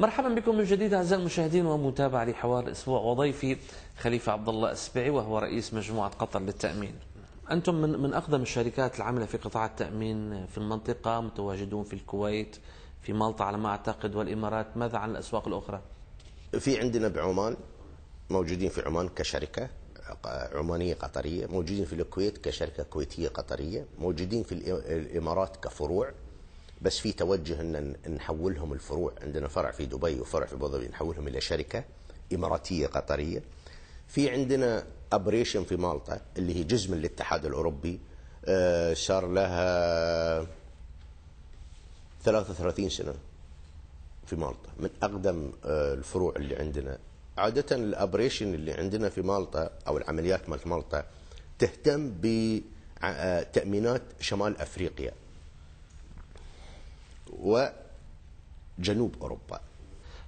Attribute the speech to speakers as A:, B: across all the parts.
A: مرحبا بكم من جديد أعزائي المشاهدين ومتابع لحوار الأسبوع وضيفي خليفة عبد الله السبعي وهو رئيس مجموعة قطر للتأمين أنتم من من أقدم الشركات العاملة في قطاع التأمين في المنطقة متواجدون في الكويت في مالطا على ما أعتقد والإمارات ماذا عن الأسواق الأخرى؟
B: في عندنا بعمان موجودين في عمان كشركة عمانية قطرية موجودين في الكويت كشركة كويتية قطرية موجودين في الإمارات كفروع بس في توجه ان نحولهم الفروع عندنا فرع في دبي وفرع في ابو نحولهم الى شركه اماراتيه قطريه في عندنا ابريشن في مالطا اللي هي جزء من الاتحاد الاوروبي آه، صار لها 33 سنه في مالطا من اقدم آه، الفروع اللي عندنا عاده الابريشن اللي عندنا في مالطا او العمليات مالت مالطا تهتم بتامينات آه، شمال افريقيا وجنوب أوروبا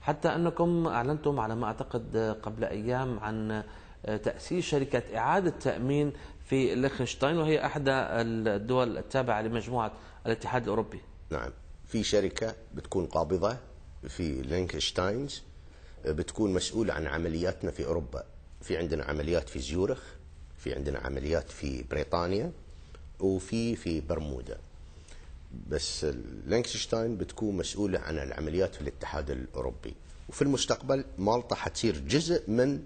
A: حتى أنكم أعلنتم على ما أعتقد قبل أيام عن تأسيس شركة إعادة تأمين في ليخنشتاين وهي إحدى الدول التابعة لمجموعة الاتحاد الأوروبي نعم في
B: شركة بتكون قابضة في لينكشتاينز بتكون مسؤولة عن عملياتنا في أوروبا في عندنا عمليات في زيورخ في عندنا عمليات في بريطانيا وفي في برمودا بس لينكشتاين بتكون مسؤولة عن العمليات في الاتحاد الأوروبي وفي المستقبل مالطا حتصير جزء من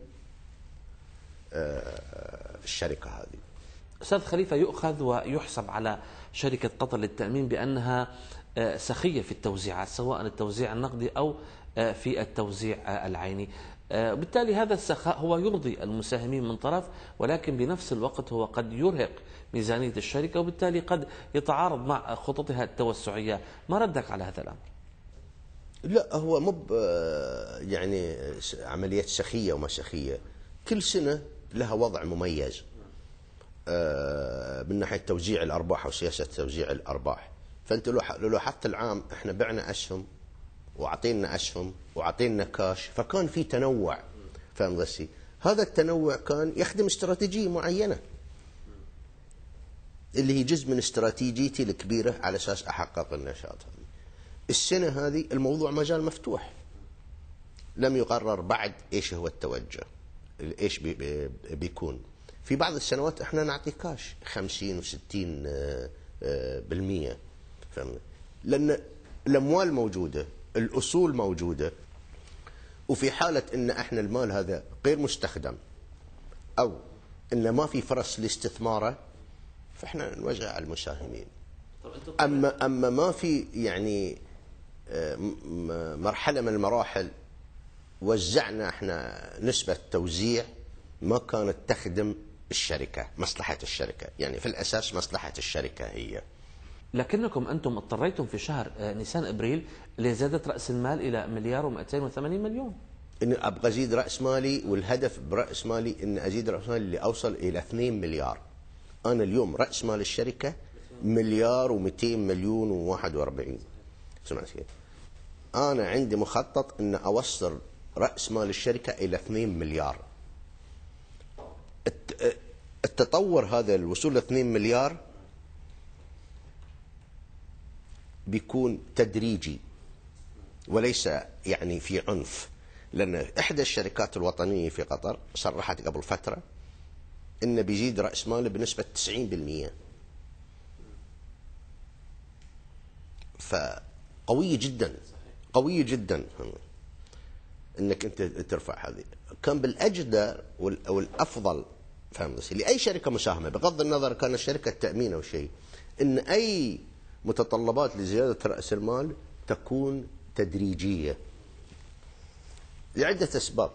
B: آه، الشركة هذه
A: أستاذ خليفة يؤخذ ويحسب على شركة قطر للتأمين بأنها آه، سخية في التوزيعات سواء التوزيع النقدي أو آه، في التوزيع العيني بالتالي هذا السخاء هو يرضي المساهمين من طرف ولكن بنفس الوقت هو قد يرهق ميزانية الشركة وبالتالي قد يتعارض مع خططها التوسعية ما ردك على هذا الأمر؟
B: لا هو مو آه، يعني عمليات شخية وما شخية كل سنة لها وضع مميز آه، من ناحية توزيع الأرباح وسياسة توزيع الأرباح فأنت لو لاحظت العام احنا بعنا أسهم وعطينا أسهم وعطينا كاش فكان في تنوع فهمت هذا التنوع كان يخدم استراتيجية معينة اللي هي جزء من استراتيجيتي الكبيرة على أساس أحقق النشاط هذه السنة هذه الموضوع مجال مفتوح لم يقرر بعد إيش هو التوجه إيش بي بي بيكون في بعض السنوات احنا نعطي كاش 50 و60 آه، آه، بالمية فهمنا لأن الأموال موجودة الأصول موجودة وفي حالة أن احنا المال هذا غير مستخدم أو أن ما في فرص لاستثماره فاحنا نوجع على المساهمين اما اما ما في يعني آه، مرحله من المراحل وزعنا احنا نسبه توزيع ما كانت تخدم الشركه مصلحه الشركه يعني في الاساس مصلحه الشركه هي
A: لكنكم انتم اضطريتم في شهر آه، نيسان ابريل لزياده راس المال الى مليار و280 مليون ان ابغى ازيد راس
B: مالي والهدف براس مالي ان ازيد راس مالي لاوصل الى 2 مليار أنا اليوم رأس مال الشركة مليار و200 مليون و41 سمعت كيف؟ أنا عندي مخطط أن أوصل رأس مال الشركة إلى 2 مليار التطور هذا الوصول ل 2 مليار بيكون تدريجي وليس يعني في عنف لأن إحدى الشركات الوطنية في قطر صرحت قبل فترة انه بيزيد راس ماله بنسبه 90% فقويه جدا قويه جدا انك انت ترفع هذه كان بالاجدر والافضل فهمت لاي شركه مساهمه بغض النظر كانت شركه تامين او شيء ان اي متطلبات لزياده راس المال تكون تدريجيه لعده اسباب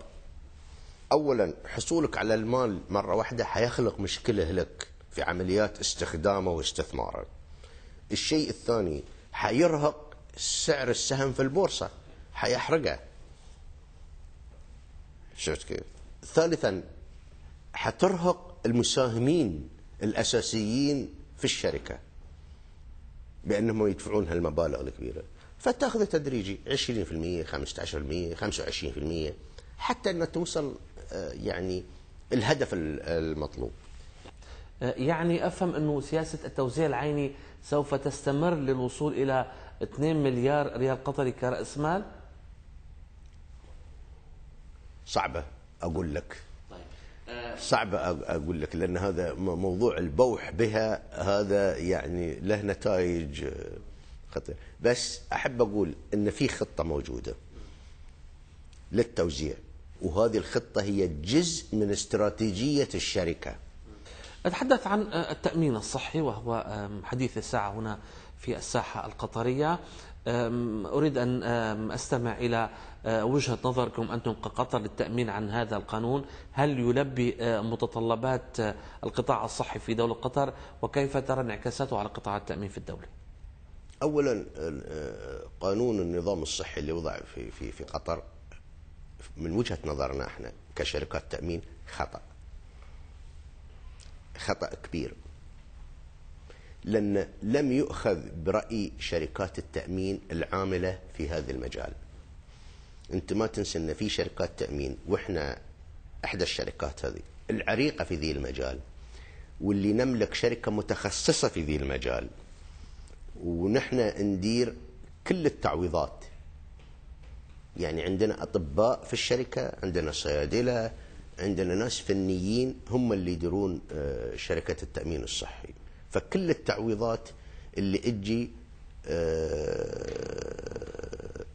B: اولا حصولك على المال مره واحده حيخلق مشكله لك في عمليات استخدامه واستثماره. الشيء الثاني حيرهق سعر السهم في البورصه حيحرقه. شفت كيف؟ ثالثا حترهق المساهمين الاساسيين في الشركه بانهم يدفعون هالمبالغ الكبيره فتاخذه تدريجي 20% 15% 25% حتى انها توصل آه، يعني الهدف المطلوب
A: آه، يعني افهم انه سياسه التوزيع العيني سوف تستمر للوصول الى 2 مليار ريال قطري كراس مال
B: صعبه اقول لك طيب، آه، صعبة أقول لك لأن هذا موضوع البوح بها هذا يعني له نتائج خطيرة بس أحب أقول أن في خطة موجودة للتوزيع وهذه الخطة هي جزء من استراتيجية الشركة
A: أتحدث عن آه، التأمين الصحي وهو حديث الساعة هنا في الساحة القطرية أريد أن أستمع إلى آه، وجهة نظركم أنتم كقطر للتأمين عن هذا القانون هل يلبي آه، متطلبات القطاع الصحي في دولة قطر وكيف ترى انعكاساته على قطاع التأمين في الدولة
B: أولا قانون النظام الصحي اللي وضع في, في, في قطر من وجهه نظرنا احنا كشركات تامين خطا خطا كبير لان لم يؤخذ براي شركات التامين العامله في هذا المجال انت ما تنسى ان في شركات تامين واحنا احدى الشركات هذه العريقه في ذي المجال واللي نملك شركه متخصصه في ذي المجال ونحن ندير كل التعويضات يعني عندنا أطباء في الشركة عندنا صيادلة عندنا ناس فنيين هم اللي يديرون آه، شركة التأمين الصحي فكل التعويضات اللي اجي آه،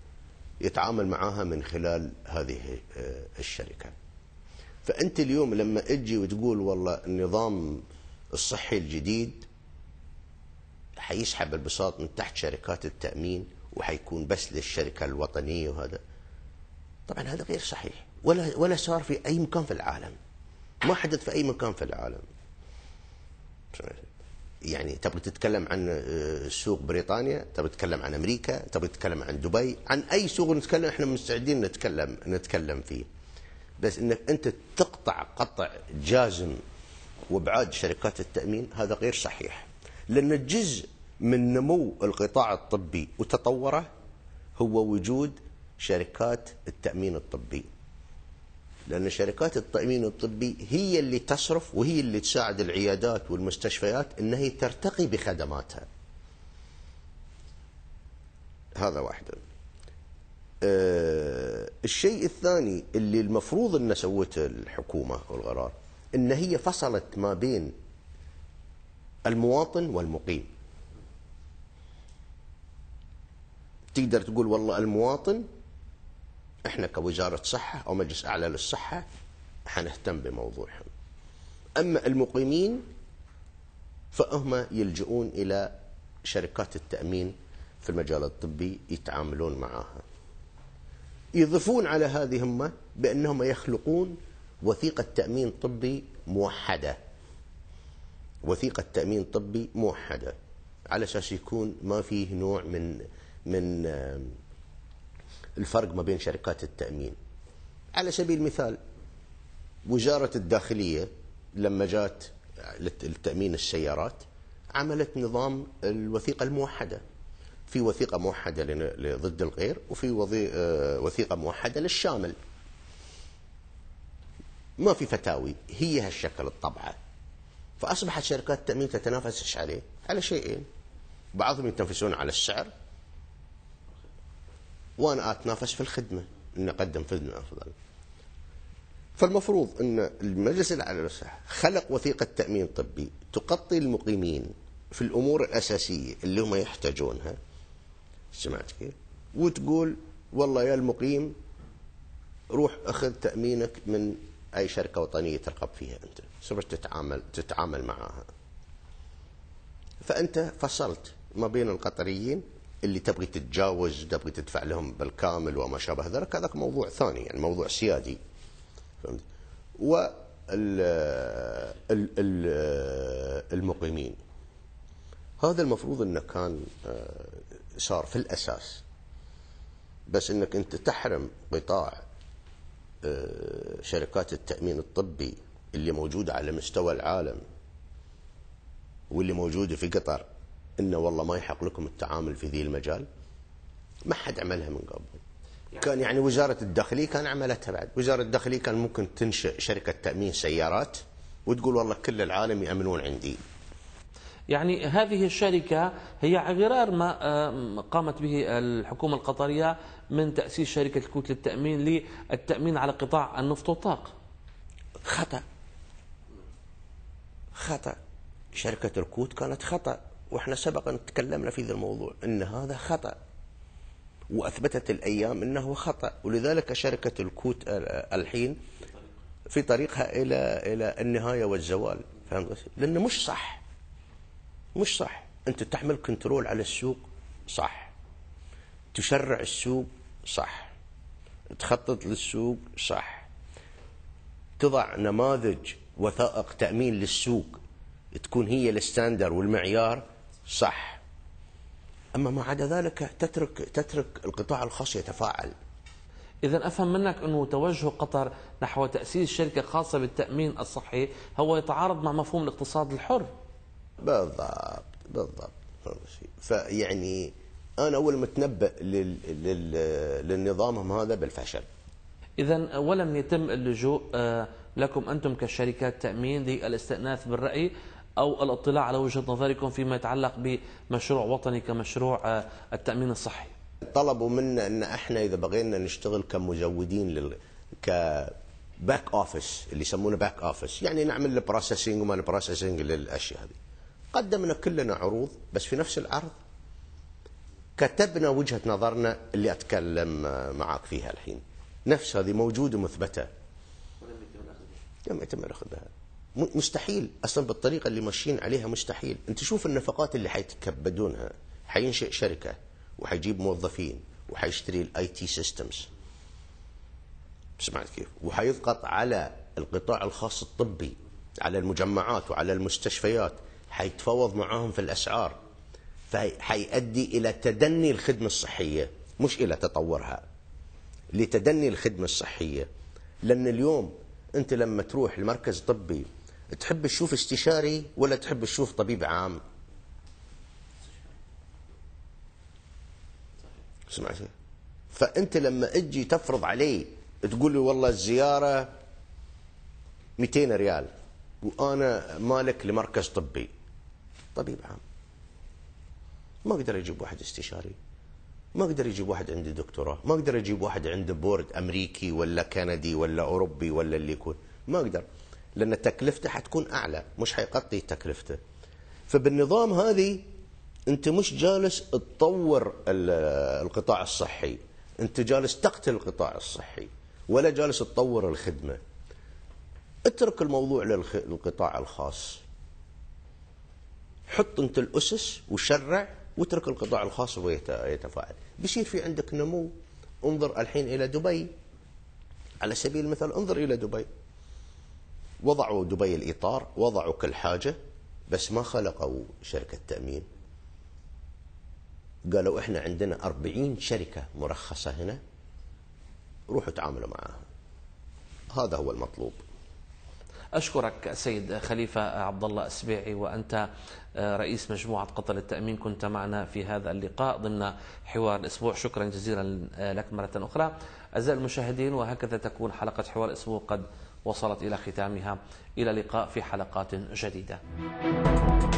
B: يتعامل معاها من خلال هذه آه، الشركة فأنت اليوم لما اجي وتقول والله النظام الصحي الجديد حيسحب البساط من تحت شركات التأمين وحيكون بس للشركه الوطنيه وهذا طبعا هذا غير صحيح ولا ولا صار في اي مكان في العالم ما حدث في اي مكان في العالم يعني تبغى تتكلم عن آه، سوق بريطانيا تبغى تتكلم عن امريكا تبغى تتكلم عن دبي عن اي سوق نتكلم احنا مستعدين نتكلم نتكلم فيه بس انك انت تقطع قطع جازم وابعاد شركات التامين هذا غير صحيح لان الجزء من نمو القطاع الطبي وتطوره هو وجود شركات التأمين الطبي لأن شركات التأمين الطبي هي اللي تصرف وهي اللي تساعد العيادات والمستشفيات أنها هي ترتقي بخدماتها هذا واحد أه الشيء الثاني اللي المفروض أن سوته الحكومة والغرار أن هي فصلت ما بين المواطن والمقيم تقدر تقول والله المواطن احنا كوزاره صحه او مجلس اعلى للصحه حنهتم بموضوعهم. اما المقيمين فهم يلجؤون الى شركات التامين في المجال الطبي يتعاملون معها. يضيفون على هذه هم بانهم يخلقون وثيقه تامين طبي موحده. وثيقه تامين طبي موحده على اساس يكون ما فيه نوع من من الفرق ما بين شركات التأمين على سبيل المثال وزارة الداخلية لما جات للتأمين السيارات عملت نظام الوثيقة الموحدة في وثيقة موحدة ضد الغير وفي آه، وثيقة موحدة للشامل ما في فتاوي هي هالشكل الطبعة فأصبحت شركات التأمين تتنافس عليه على شيئين بعضهم يتنافسون على السعر وانا اتنافس في الخدمه ان اقدم خدمه افضل. فالمفروض ان المجلس الاعلى للصحه خلق وثيقه تامين طبي تغطي المقيمين في الامور الاساسيه اللي هم يحتاجونها سمعت كيف؟ وتقول والله يا المقيم روح اخذ تامينك من اي شركه وطنيه ترغب فيها انت، صرت تتعامل تتعامل معها. فانت فصلت ما بين القطريين اللي تبغي تتجاوز تبغي تدفع لهم بالكامل وما شابه ذلك هذاك موضوع ثاني يعني موضوع سيادي فهمت و المقيمين هذا المفروض انه كان آه، صار في الاساس بس انك انت تحرم قطاع آه، شركات التامين الطبي اللي موجوده على مستوى العالم واللي موجوده في قطر انه والله ما يحق لكم التعامل في ذي المجال ما حد عملها من قبل يعني كان يعني وزارة الداخلية كان عملتها بعد وزارة الداخلية كان ممكن تنشئ شركة تأمين سيارات وتقول والله كل العالم يأمنون عندي
A: يعني هذه الشركة هي غرار ما آه، قامت به الحكومة القطرية من تأسيس شركة الكويت للتأمين للتأمين على قطاع النفط والطاقة خطأ خطأ
B: شركة الكوت كانت خطأ واحنا سبقا تكلمنا في ذا الموضوع ان هذا خطأ واثبتت الايام انه خطأ ولذلك شركة الكوت الحين في طريقها الى الى النهايه والزوال فهمت لانه مش صح مش صح انت تحمل كنترول على السوق صح تشرع السوق صح تخطط للسوق صح تضع نماذج وثائق تامين للسوق تكون هي الستاندر
A: والمعيار صح اما ما عدا ذلك تترك تترك القطاع الخاص يتفاعل اذا افهم منك انه توجه قطر نحو تاسيس شركه خاصه بالتامين الصحي هو يتعارض مع مفهوم الاقتصاد الحر
B: بالضبط بالضبط فيعني انا اول متنبأ لل... لل... للنظام هذا بالفشل
A: اذا ولم يتم اللجوء آه، لكم انتم كشركات تامين للاستئناف بالراي أو الاطلاع على وجهة نظركم فيما يتعلق بمشروع وطني كمشروع آه، التأمين الصحي
B: طلبوا منا أن احنا إذا بغينا نشتغل كمزودين لل... كباك أوفيس اللي يسمونه باك أوفيس يعني نعمل البروسيسنج وما البروسيسنج للأشياء هذه قدمنا كلنا عروض بس في نفس العرض كتبنا وجهة نظرنا اللي أتكلم آه، معك فيها الحين نفس هذه موجودة اخذها لم يتم أخذها مستحيل اصلا بالطريقه اللي ماشيين عليها مستحيل انت شوف النفقات اللي حيتكبدونها حينشئ شركه وحيجيب موظفين وحيشتري الاي تي سيستمز سمعت كيف وحيضغط على القطاع الخاص الطبي على المجمعات وعلى المستشفيات حيتفاوض معاهم في الاسعار فحيؤدي الى تدني الخدمه الصحيه مش الى تطورها لتدني الخدمه الصحيه لان اليوم انت لما تروح لمركز طبي تحب تشوف استشاري ولا تحب تشوف طبيب عام اسمع فانت لما اجي تفرض عليه تقول لي والله الزياره 200 ريال وانا مالك لمركز طبي طبيب عام ما اقدر اجيب واحد استشاري ما اقدر اجيب واحد عنده دكتوراه ما اقدر اجيب واحد عنده بورد امريكي ولا كندي ولا اوروبي ولا اللي يكون ما اقدر لأن تكلفته حتكون أعلى مش حيغطي تكلفته فبالنظام هذه أنت مش جالس تطور القطاع الصحي أنت جالس تقتل القطاع الصحي ولا جالس تطور الخدمة اترك الموضوع للقطاع الخاص حط أنت الأسس وشرع واترك القطاع الخاص ويتفاعل بيصير في عندك نمو انظر الحين إلى دبي على سبيل المثال انظر إلى دبي وضعوا دبي الإطار وضعوا كل حاجة بس ما خلقوا شركة تأمين قالوا إحنا عندنا أربعين شركة مرخصة هنا روحوا تعاملوا معها هذا هو المطلوب
A: أشكرك سيد خليفة عبد الله السبيعي وأنت آه، رئيس مجموعة قطر للتأمين كنت معنا في هذا اللقاء ضمن حوار الأسبوع شكرا جزيلا آه، لك مرة أخرى أعزائي المشاهدين وهكذا تكون حلقة حوار الأسبوع قد وصلت إلى ختامها إلى لقاء في حلقات جديدة